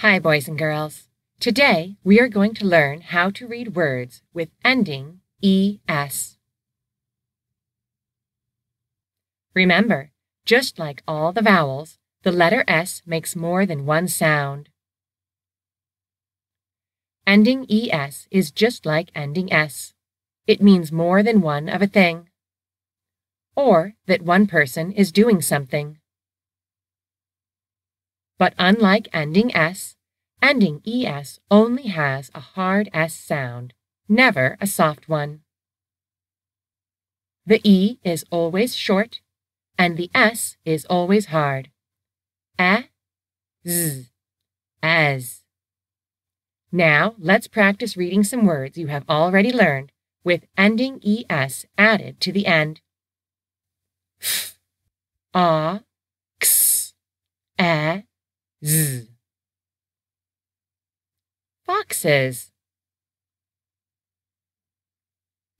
Hi, boys and girls. Today, we are going to learn how to read words with ending ES. Remember, just like all the vowels, the letter S makes more than one sound. Ending ES is just like ending S. It means more than one of a thing, or that one person is doing something. But unlike ending S, ending ES only has a hard S sound, never a soft one. The E is always short, and the S is always hard. A, z, as. Now, let's practice reading some words you have already learned with ending ES added to the end. F, a, x, a, Z. Foxes.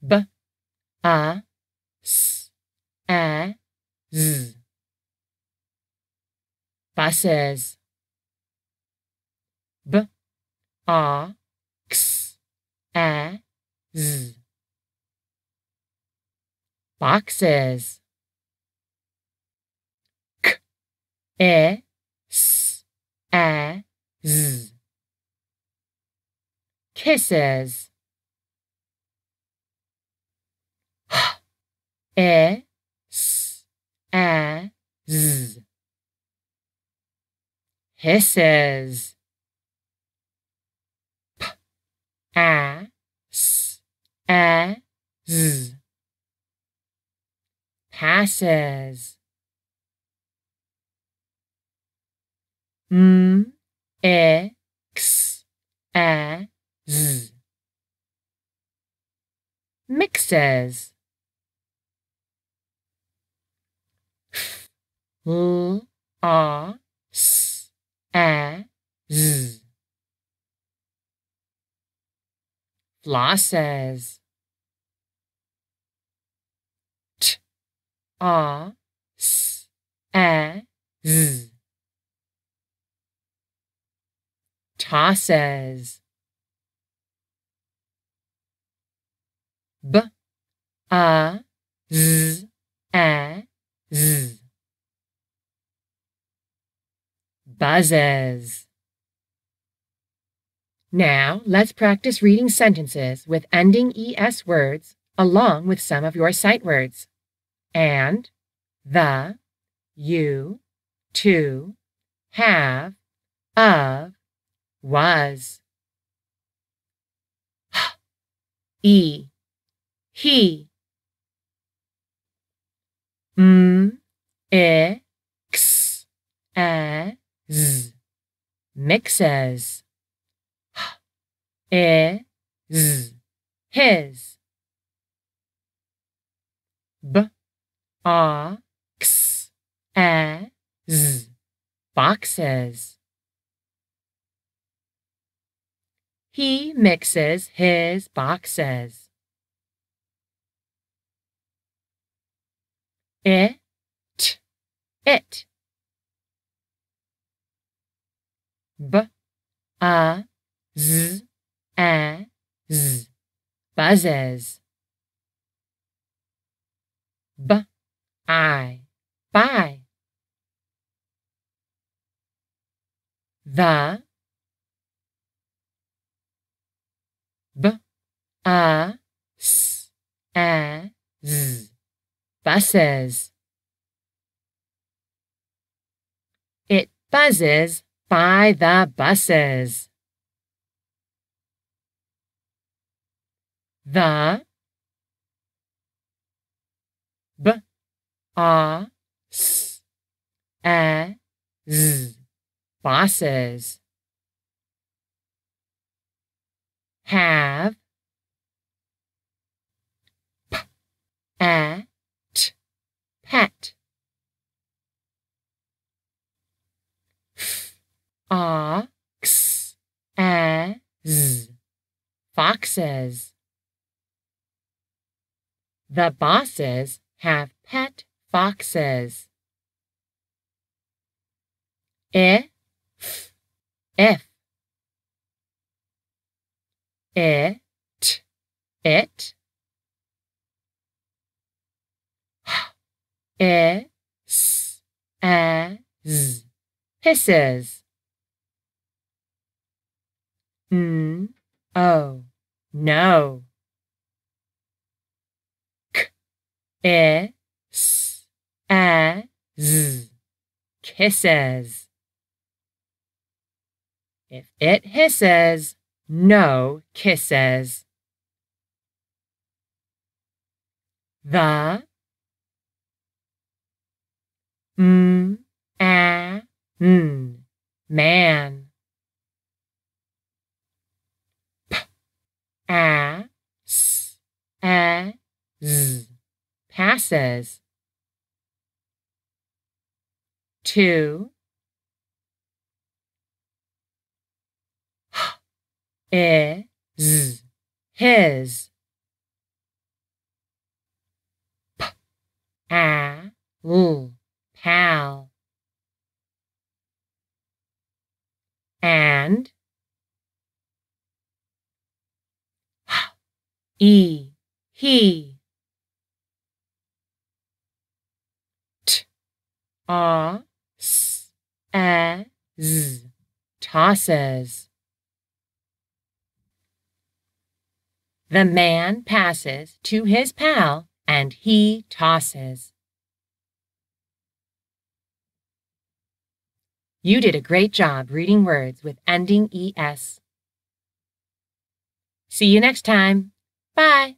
B. A. S. A. Z. Buses. B. A. X. A. Z. Boxes. K. E as kisses is as hisses p as passes m e x a z mixes f l a s a z flosses t a s a z tosses. B a z a z buzzes. Now, let's practice reading sentences with ending ES words along with some of your sight words. And, the, you, to, have, of, was. e, he. M, e, x, mixes. H, ez, his. B. A. X. A. Z. boxes. He mixes his boxes. It, it. B, a, z, a, z. Buzzes. B, I, bye. The, a, s, a, z. Buses. It buzzes by the buses. The b a s a z buses have Z. Foxes. The bosses have pet foxes. E. F. F. It. It. H. S. As. Pisses. Mm-hmm. Oh. K I S A Z kisses. If it hisses, no kisses. The m a n man glasses. Two is his. P a l pal. And e he. R S A Z tosses. The man passes to his pal and he tosses. You did a great job reading words with ending ES. See you next time. Bye.